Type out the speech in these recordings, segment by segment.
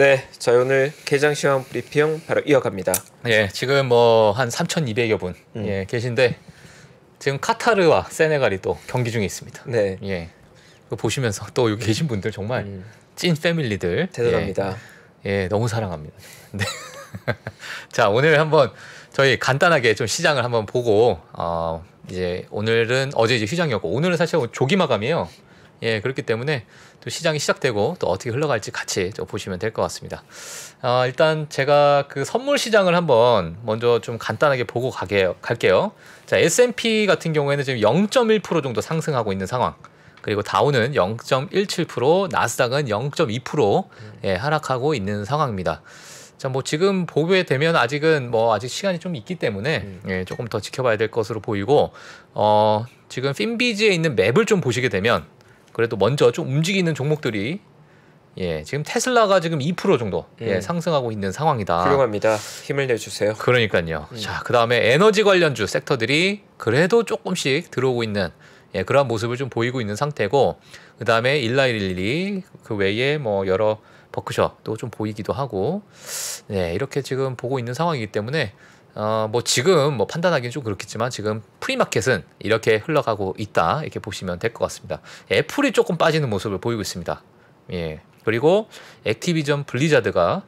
네, 저희 오늘 개장 시황 브리핑 바로 이어갑니다. 예, 지금 뭐 한 3,200여 분 음. 예, 계신데 지금 카타르와 세네갈이 또 경기 중에 있습니다. 네, 예, 그 보시면서 또 여기 계신 분들 정말 음. 찐 패밀리들 예. 대단합니다. 예, 예 너무 사랑합니다. 네. 자, 오늘 한번 저희 간단하게 좀 시장을 한번 보고 어, 이제 오늘은 어제 이제 휴장이었고 오늘은 사실 조기 마감이에요. 예, 그렇기 때문에 또 시장이 시작되고 또 어떻게 흘러갈지 같이 좀 보시면 될 것 같습니다. 어, 일단 제가 그 선물 시장을 한번 먼저 좀 간단하게 보고 가게, 갈게요. 자, S&P 같은 경우에는 지금 0.1% 정도 상승하고 있는 상황. 그리고 다우는 0.17%, 나스닥은 0.2% 음. 예, 하락하고 있는 상황입니다. 자, 뭐 지금 보게 되면 아직은 뭐 아직 시간이 좀 있기 때문에 음. 예, 조금 더 지켜봐야 될 것으로 보이고 어, 지금 핀비지에 있는 맵을 좀 보시게 되면 그래도 먼저 좀 움직이는 종목들이 예, 지금 테슬라가 지금 2% 정도 예, 음. 예, 상승하고 있는 상황이다. 훌륭합니다. 힘을 내주세요. 그러니까요. 음. 자, 그 다음에 에너지 관련주 섹터들이 그래도 조금씩 들어오고 있는 예, 그러한 모습을 좀 보이고 있는 상태고, 그 다음에 일라일리, 그 외에 뭐 여러 버크셔 도좀 보이기도 하고, 예, 이렇게 지금 보고 있는 상황이기 때문에 어, 뭐 지금 뭐 판단하기는 좀 그렇겠지만 지금 프리마켓은 이렇게 흘러가고 있다 이렇게 보시면 될 것 같습니다. 애플이 조금 빠지는 모습을 보이고 있습니다. 예. 그리고 액티비전 블리자드가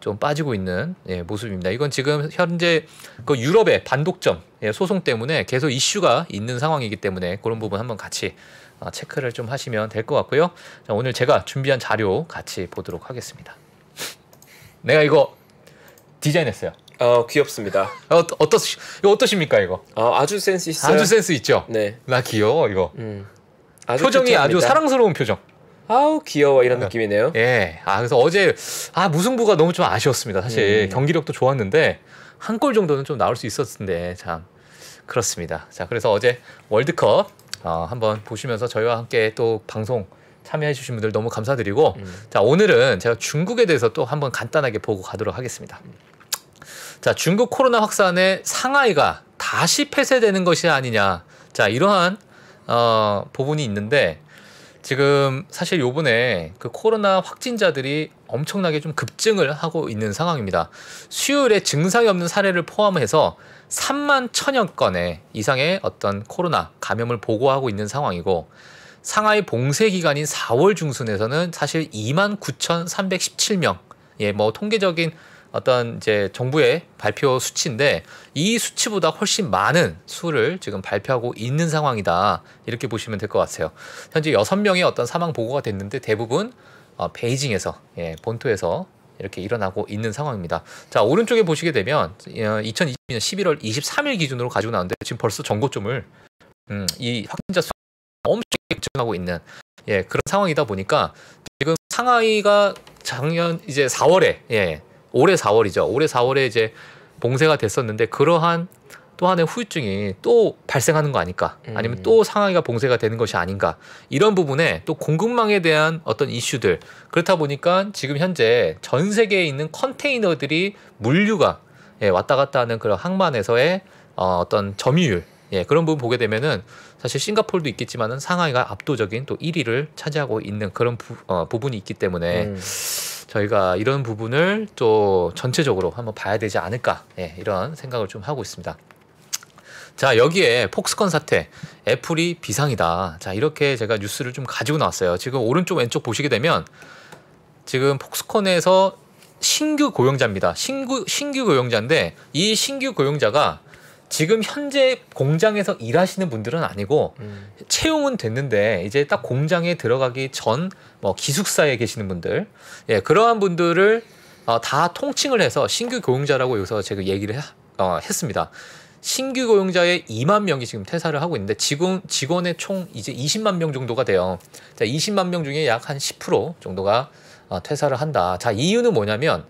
좀 빠지고 있는 예, 모습입니다. 이건 지금 현재 그 유럽의 반독점 예, 소송 때문에 계속 이슈가 있는 상황이기 때문에 그런 부분 한번 같이 아, 체크를 좀 하시면 될 것 같고요. 자, 오늘 제가 준비한 자료 같이 보도록 하겠습니다. 내가 이거 디자인했어요. 어 귀엽습니다. 어, 어떠 이거 어떠십니까 이거? 어, 아주 센스 있어요. 아주 센스 있죠. 네. 나 귀여워 이거. 음. 아주 표정이 추천니다 아주 사랑스러운 표정. 아우 귀여워 이런 네. 느낌이네요. 예. 아 그래서 어제 아 무승부가 너무 좀 아쉬웠습니다. 사실 음. 경기력도 좋았는데 한 골 정도는 좀 나올 수 있었는데 참 그렇습니다. 자 그래서 어제 월드컵 어, 한번 보시면서 저희와 함께 또 방송 참여해주신 분들 너무 감사드리고 음. 자 오늘은 제가 중국에 대해서 또 한번 간단하게 보고 가도록 하겠습니다. 자, 중국 코로나 확산에 상하이가 다시 폐쇄되는 것이 아니냐. 자, 이러한 어, 부분이 있는데 지금 사실 요번에 그 코로나 확진자들이 엄청나게 좀 급증을 하고 있는 상황입니다. 수요일에 증상이 없는 사례를 포함해서 3만 천여 건의 이상의 어떤 코로나 감염을 보고하고 있는 상황이고 상하이 봉쇄 기간인 4월 중순에서는 사실 2만 9,317명 예, 뭐 통계적인 어떤 이제 정부의 발표 수치인데 이 수치보다 훨씬 많은 수를 지금 발표하고 있는 상황이다. 이렇게 보시면 될 것 같아요. 현재 여섯 명의 어떤 사망 보고가 됐는데 대부분 어, 베이징에서 예, 본토에서 이렇게 일어나고 있는 상황입니다. 자 오른쪽에 보시게 되면 2020년 11월 23일 기준으로 가지고 나왔는데 지금 벌써 전고점을 음, 이 확진자 수엄청나 증하고 있는 예 그런 상황이다 보니까 지금 상하이가 작년 이제 4월에 예 올해 4월이죠. 올해 4월에 이제 봉쇄가 됐었는데 그러한 또 하나의 후유증이 또 발생하는 거 아닐까 음. 아니면 또 상하이가 봉쇄가 되는 것이 아닌가 이런 부분에 또 공급망에 대한 어떤 이슈들 그렇다 보니까 지금 현재 전 세계에 있는 컨테이너들이 물류가 예, 왔다 갔다 하는 그런 항만에서의 어, 어떤 점유율 예, 그런 부분 보게 되면은 사실 싱가폴도 있겠지만은 상하이가 압도적인 또 1위를 차지하고 있는 그런 부, 어, 부분이 있기 때문에 음. 저희가 이런 부분을 또 전체적으로 한번 봐야 되지 않을까 예, 이런 생각을 좀 하고 있습니다. 자 여기에 폭스컨 사태 애플이 비상이다 자 이렇게 제가 뉴스를 좀 가지고 나왔어요 지금 오른쪽 왼쪽 보시게 되면 지금 폭스컨에서 신규 고용자입니다 신규 신규 고용자인데 이 신규 고용자가 지금 현재 공장에서 일하시는 분들은 아니고 음. 채용은 됐는데 이제 딱 공장에 들어가기 전 뭐 기숙사에 계시는 분들 예 그러한 분들을 어, 다 통칭을 해서 신규 고용자라고 여기서 제가 얘기를 어, 했습니다. 신규 고용자의 2만 명이 지금 퇴사를 하고 있는데 지금 직원의 총 이제 20만 명 정도가 돼요. 자, 20만 명 중에 약 한 10% 정도가 어, 퇴사를 한다. 자, 이유는 뭐냐면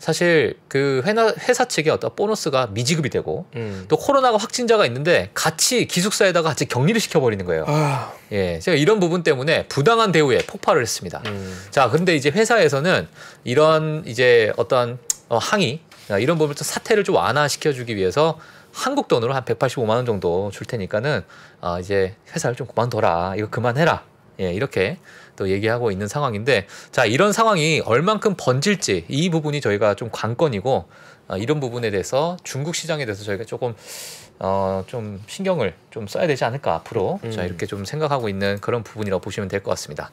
사실 그 회나, 회사 측의 어떤 보너스가 미지급이 되고 음. 또 코로나가 확진자가 있는데 같이 기숙사에다가 같이 격리를 시켜버리는 거예요. 아. 예, 제가 이런 부분 때문에 부당한 대우에 폭발을 했습니다. 음. 자, 그런데 이제 회사에서는 이런 이제 어떤 어, 항의 아, 이런 부분부터 사태를 좀 완화시켜주기 위해서 한국 돈으로 한 185만 원 정도 줄 테니까는 아 어, 이제 회사를 좀 그만둬라 이거 그만해라 예, 이렇게 또 얘기하고 있는 상황인데 자 이런 상황이 얼만큼 번질지 이 부분이 저희가 좀 관건이고 어, 이런 부분에 대해서 중국 시장에 대해서 저희가 조금 어, 좀 신경을 좀 써야 되지 않을까 앞으로 음. 자 이렇게 좀 생각하고 있는 그런 부분이라고 보시면 될 것 같습니다.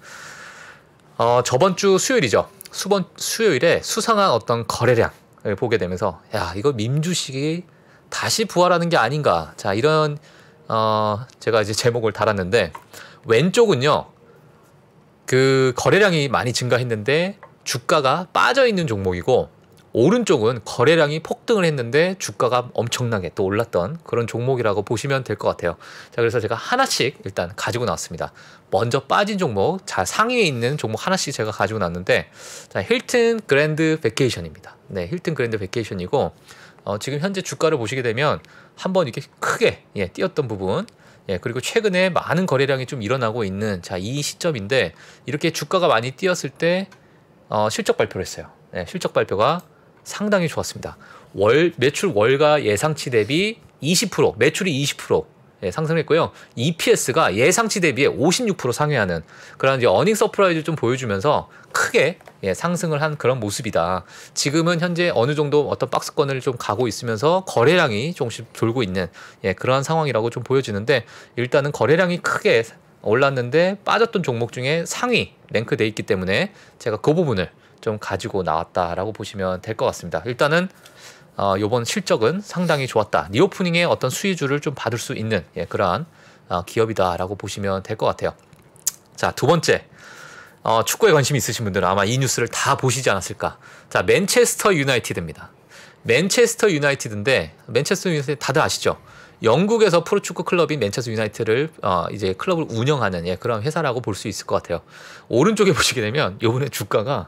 어, 저번 주 수요일이죠. 수번 수요일에 수상한 어떤 거래량을 보게 되면서 야 이거 민주식이 다시 부활하는 게 아닌가. 자 이런 어, 제가 이제 제목을 달았는데 왼쪽은요 그 거래량이 많이 증가했는데 주가가 빠져 있는 종목이고 오른쪽은 거래량이 폭등을 했는데 주가가 엄청나게 또 올랐던 그런 종목이라고 보시면 될 것 같아요. 자, 그래서 제가 하나씩 일단 가지고 나왔습니다. 먼저 빠진 종목, 자, 상위에 있는 종목 하나씩 제가 가지고 나왔는데, 자, 힐튼 그랜드 베케이션입니다. 네, 힐튼 그랜드 베케이션이고, 어, 지금 현재 주가를 보시게 되면 한번 이렇게 크게, 예, 뛰었던 부분, 예, 그리고 최근에 많은 거래량이 좀 일어나고 있는 자, 이 시점인데 이렇게 주가가 많이 뛰었을 때 어, 실적 발표를 했어요. 예, 실적 발표가 상당히 좋았습니다. 월 매출 월가 예상치 대비 20% 매출이 20% 예, 상승했고요. EPS가 예상치 대비에 56% 상회하는 그런 이제 어닝 서프라이즈 좀 보여주면서 크게 예, 상승을 한 그런 모습이다. 지금은 현재 어느 정도 어떤 박스권을 좀 가고 있으면서 거래량이 조금씩 돌고 있는 예, 그러한 상황이라고 좀 보여지는데 일단은 거래량이 크게 올랐는데 빠졌던 종목 중에 상위 랭크돼 있기 때문에 제가 그 부분을 좀 가지고 나왔다라고 보시면 될 것 같습니다. 일단은 어, 이번 실적은 상당히 좋았다. 리오프닝의 어떤 수혜주를 좀 받을 수 있는 예, 그러한 어, 기업이다라고 보시면 될 것 같아요. 자, 두 번째. 어, 축구에 관심 있으신 분들은 아마 이 뉴스를 다 보시지 않았을까. 자, 맨체스터 유나이티드입니다. 맨체스터 유나이티드인데 맨체스터 유나이티드 다들 아시죠? 영국에서 프로축구 클럽인 맨체스터 유나이티드를 어, 이제 클럽을 운영하는 예, 그런 회사라고 볼 수 있을 것 같아요. 오른쪽에 보시게 되면 요번에 주가가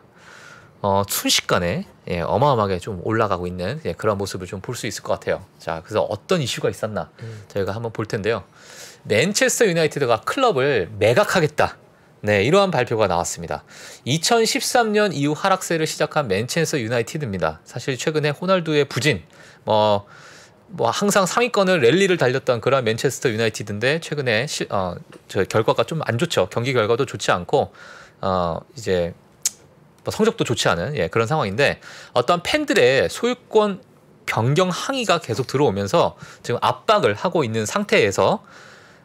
어, 순식간에 예, 어마어마하게 좀 올라가고 있는 예, 그런 모습을 좀 볼 수 있을 것 같아요. 자, 그래서 어떤 이슈가 있었나 음. 저희가 한번 볼 텐데요. 맨체스터 유나이티드가 클럽을 매각하겠다. 네, 이러한 발표가 나왔습니다. 2013년 이후 하락세를 시작한 맨체스터 유나이티드입니다. 사실 최근에 호날두의 부진, 뭐, 뭐 항상 상위권을 랠리를 달렸던 그런 맨체스터 유나이티드인데 최근에 시, 어, 저 결과가 좀 안 좋죠. 경기 결과도 좋지 않고 어, 이제 뭐 성적도 좋지 않은 예, 그런 상황인데 어떤 팬들의 소유권 변경 항의가 계속 들어오면서 지금 압박을 하고 있는 상태에서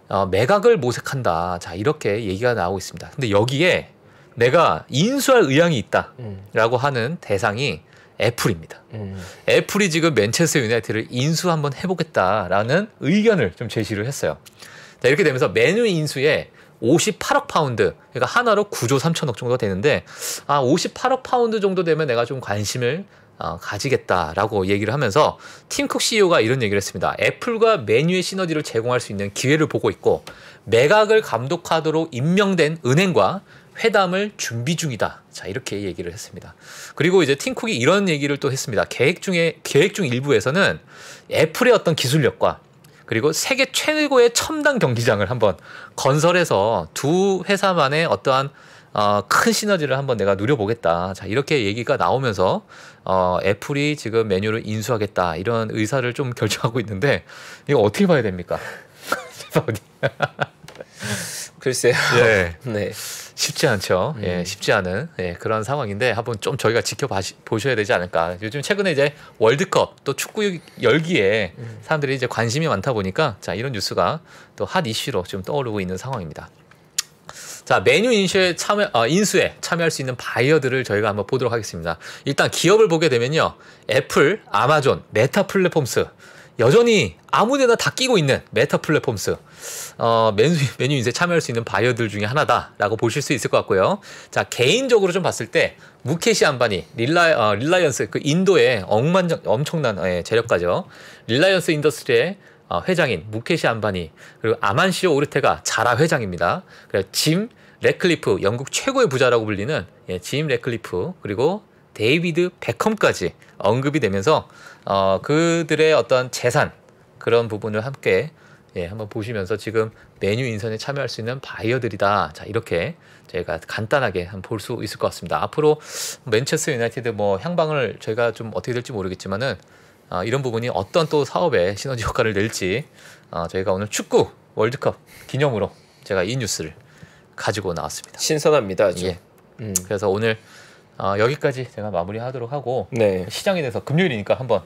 어, 매각을 모색한다. 자 이렇게 얘기가 나오고 있습니다. 근데 여기에 내가 인수할 의향이 있다라고 음. 하는 대상이 애플입니다. 음. 애플이 지금 맨체스유나이티를 인수 한번 해보겠다라는 의견을 좀 제시를 했어요. 자, 이렇게 되면서 메뉴 인수에 58억 파운드 그러니까 하나로 9조 3천억 정도 되는데 아 58억 파운드 정도 되면 내가 좀 관심을 어, 가지겠다라고 얘기를 하면서 팀쿡 CEO가 이런 얘기를 했습니다. 애플과 메뉴의 시너지를 제공할 수 있는 기회를 보고 있고 매각을 감독하도록 임명된 은행과 회담을 준비 중이다. 자, 이렇게 얘기를 했습니다. 그리고 이제 팀쿡이 이런 얘기를 또 했습니다. 계획 중에, 계획 중 일부에서는 애플의 어떤 기술력과 그리고 세계 최고의 첨단 경기장을 한번 건설해서 두 회사만의 어떠한 어, 큰 시너지를 한번 내가 누려보겠다. 자, 이렇게 얘기가 나오면서 어, 애플이 지금 메뉴를 인수하겠다. 이런 의사를 좀 결정하고 있는데 이거 어떻게 봐야 됩니까? 글쎄요. 예. 네. 쉽지 않죠. 예, 음. 쉽지 않은 예, 그런 상황인데 한번 좀 저희가 지켜보셔야 되지 않을까. 요즘 최근에 이제 월드컵 또 축구 열기에 음. 사람들이 이제 관심이 많다 보니까 자 이런 뉴스가 또 핫 이슈로 지금 떠오르고 있는 상황입니다. 자 메뉴 인수 참여 어, 인수에 참여할 수 있는 바이어들을 저희가 한번 보도록 하겠습니다. 일단 기업을 보게 되면요, 애플, 아마존, 메타 플랫폼스 여전히 아무데나 다 끼고 있는 메타 플랫폼스 어, 메뉴, 메뉴 인쇄 참여할 수 있는 바이어들 중에 하나다라고 보실 수 있을 것 같고요. 자 개인적으로 좀 봤을 때 무케시 안반이 릴라, 어, 릴라이언스 그 인도의 억만장 엄청난 예, 재력가죠. 릴라이언스 인더스트리의 어, 회장인 무케시 안반이 그리고 아만시오 오르테가 자라 회장입니다. 그짐 레클리프 영국 최고의 부자라고 불리는 예, 짐 레클리프 그리고 데이비드 베컴까지 언급이 되면서 어, 그들의 어떤 재산 그런 부분을 함께 예, 한번 보시면서 지금 메뉴 인선에 참여할 수 있는 바이어들이다. 자, 이렇게 저희가 간단하게 한볼수 있을 것 같습니다. 앞으로 맨체스터 유나이티드 뭐 향방을 저희가 좀 어떻게 될지 모르겠지만은 어, 이런 부분이 어떤 또 사업에 시너지 효과를 낼지 어, 저희가 오늘 축구 월드컵 기념으로 제가 이 뉴스를 가지고 나왔습니다. 신선합니다. 예. 음. 그래서 오늘 아, 여기까지 제가 마무리하도록 하고 네. 시장에 대해서 금요일이니까 한번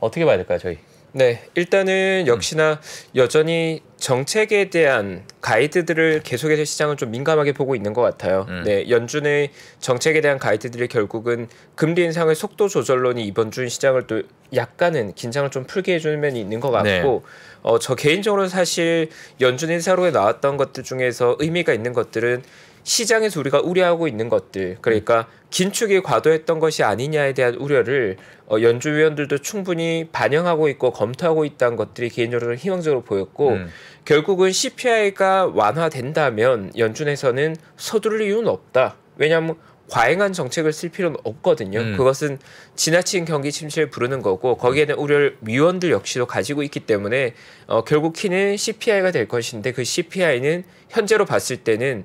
어떻게 봐야 될까요, 저희? 네, 일단은 역시나 음. 여전히 정책에 대한 가이드들을 계속해서 시장은 좀 민감하게 보고 있는 것 같아요. 음. 네, 연준의 정책에 대한 가이드들이 결국은 금리 인상의 속도 조절론이 이번 주 시장을 또 약간은 긴장을 좀 풀게 해주는 면이 있는 것 네. 같고, 네. 어, 저 개인적으로 사실 연준 인사로에 나왔던 것들 중에서 의미가 있는 것들은 시장에서 우리가 우려하고 있는 것들 그러니까 긴축이 과도했던 것이 아니냐에 대한 우려를 어, 연주위원들도 충분히 반영하고 있고 검토하고 있다는 것들이 개인적으로 희망적으로 보였고 음. 결국은 CPI가 완화된다면 연준에서는 서두를 이유는 없다. 왜냐하면 과잉한 정책을 쓸 필요는 없거든요. 음. 그것은 지나친 경기 침체를 부르는 거고 거기에는 우려를 위원들 역시도 가지고 있기 때문에 어, 결국 키는 CPI가 될 것인데 그 CPI는 현재로 봤을 때는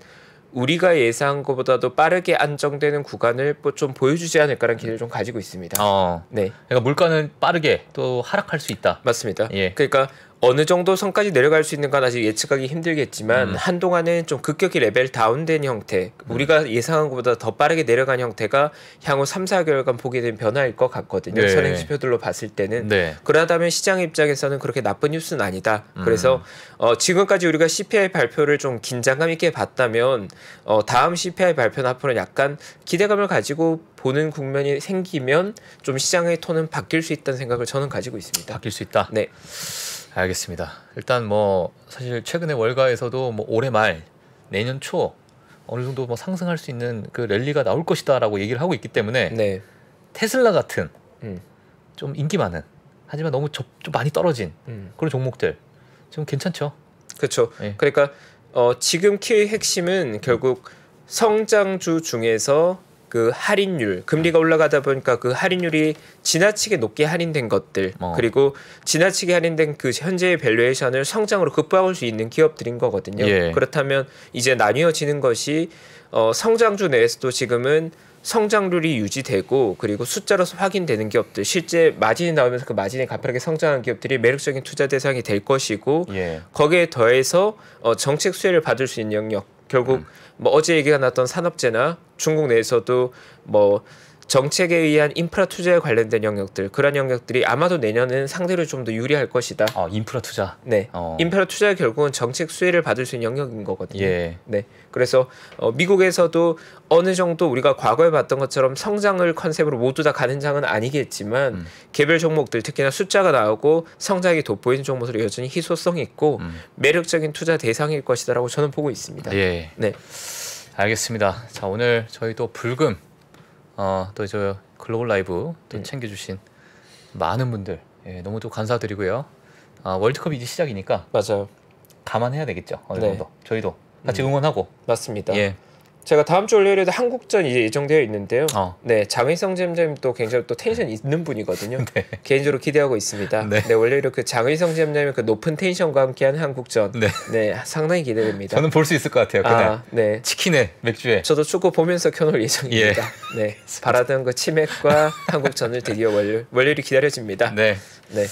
우리가 예상한 것보다도 빠르게 안정되는 구간을 뭐 좀 보여주지 않을까라는 기대를 좀 가지고 있습니다. 어, 네. 그러니까 물가는 빠르게 또 하락할 수 있다. 맞습니다. 예. 그러니까 어느 정도 선까지 내려갈 수 있는 건 아직 예측하기 힘들겠지만 음. 한동안은 좀 급격히 레벨 다운된 형태 음. 우리가 예상한 것보다 더 빠르게 내려간 형태가 향후 3, 4개월간 보게 된 변화일 것 같거든요. 네. 선행지표들로 봤을 때는 네. 그러다면 시장 입장에서는 그렇게 나쁜 뉴스는 아니다. 음. 그래서 어, 지금까지 우리가 CPI 발표를 좀 긴장감 있게 봤다면 어, 다음 CPI 발표는 앞으로 약간 기대감을 가지고 보는 국면이 생기면 좀 시장의 톤은 바뀔 수 있다는 생각을 저는 가지고 있습니다. 바뀔 수 있다. 네. 알겠습니다. 일단 뭐 사실 최근에 월가에서도 뭐 올해 말 내년 초 어느 정도 뭐 상승할 수 있는 그 랠리가 나올 것이다라고 얘기를 하고 있기 때문에 네. 테슬라 같은 음. 좀 인기 많은 하지만 너무 저, 좀 많이 떨어진 음. 그런 종목들 지금 괜찮죠? 그렇죠. 네. 그러니까 어, 지금 키의 핵심은 결국 성장주 중에서 그 할인율 금리가 네. 올라가다 보니까 그 할인율이 지나치게 높게 할인된 것들 어. 그리고 지나치게 할인된 그 현재의 밸류에이션을 성장으로 극복할 수 있는 기업들인 거거든요. 예. 그렇다면 이제 나뉘어지는 것이 어, 성장주 내에서도 지금은 성장률이 유지되고 그리고 숫자로서 확인되는 기업들 실제 마진이 나오면서 그 마진이 가파르게 성장한 기업들이 매력적인 투자 대상이 될 것이고 예. 거기에 더해서 어, 정책 수혜를 받을 수 있는 영역 결국 음. 뭐 어제 얘기가 났던 산업재나 중국 내에서도 뭐 정책에 의한 인프라 투자에 관련된 영역들 그런 영역들이 아마도 내년은 상대로 좀 더 유리할 것이다. 어, 인프라 투자. 네. 어. 인프라 투자 결국은 정책 수혜를 받을 수 있는 영역인 거거든요. 예. 네. 그래서 어, 미국에서도 어느 정도 우리가 과거에 봤던 것처럼 성장을 컨셉으로 모두 다 가는 장은 아니겠지만 음. 개별 종목들 특히나 숫자가 나오고 성장이 돋보이는 종목으로 여전히 희소성 있고 음. 매력적인 투자 대상일 것이다라고 저는 보고 있습니다. 예. 네. 알겠습니다. 자 오늘 저희도 불금 어, 또저 글로벌 라이브 또 네. 챙겨주신 많은 분들 예, 너무 또 감사드리고요. 아, 월드컵이 이제 시작이니까 맞아요. 감안해야 되겠죠 어느 네. 정도 저희도 같이 음. 응원하고 맞습니다. 예. 제가 다음 주 월요일에도 한국전 이제 예정되어 있는데요. 어. 네, 장의성 잼잼 또 굉장히 또 텐션 있는 분이거든요. 네. 개인적으로 기대하고 있습니다. 네, 네 원래 이렇게 그 장의성 잼잼의 그 높은 텐션과 함께한 한국전, 네, 네 상당히 기대됩니다. 저는 볼 수 있을 것 같아요. 그날. 아, 네. 치킨에 맥주에. 저도 축구 보면서 켜놓을 예. 예정입니다. 예. 네, 바라던 그 치맥과 한국전을 드디어 월요일 월요일이 기다려집니다. 네, 네.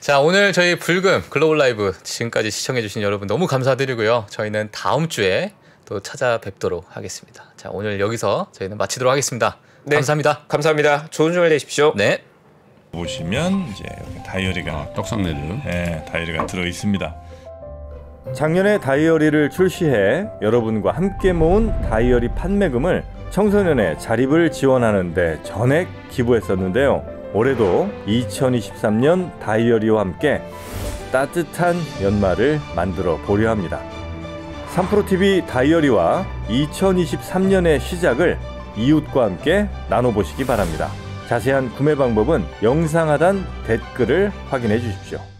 자, 오늘 저희 불금 글로벌 라이브 지금까지 시청해주신 여러분 너무 감사드리고요. 저희는 다음 주에 또 찾아뵙도록 하겠습니다. 자, 오늘 여기서 저희는 마치도록 하겠습니다. 네. 감사합니다. 감사합니다. 좋은 주말 되십시오. 네. 보시면 이제 다이어리가 아, 떡상레드 네, 다이어리가 들어 있습니다. 작년에 다이어리를 출시해 여러분과 함께 모은 다이어리 판매금을 청소년의 자립을 지원하는 데 전액 기부했었는데요. 올해도 2023년 다이어리와 함께 따뜻한 연말을 만들어 보려 합니다. 삼프로TV 다이어리와 2023년의 시작을 이웃과 함께 나눠보시기 바랍니다. 자세한 구매 방법은 영상 하단 댓글을 확인해 주십시오.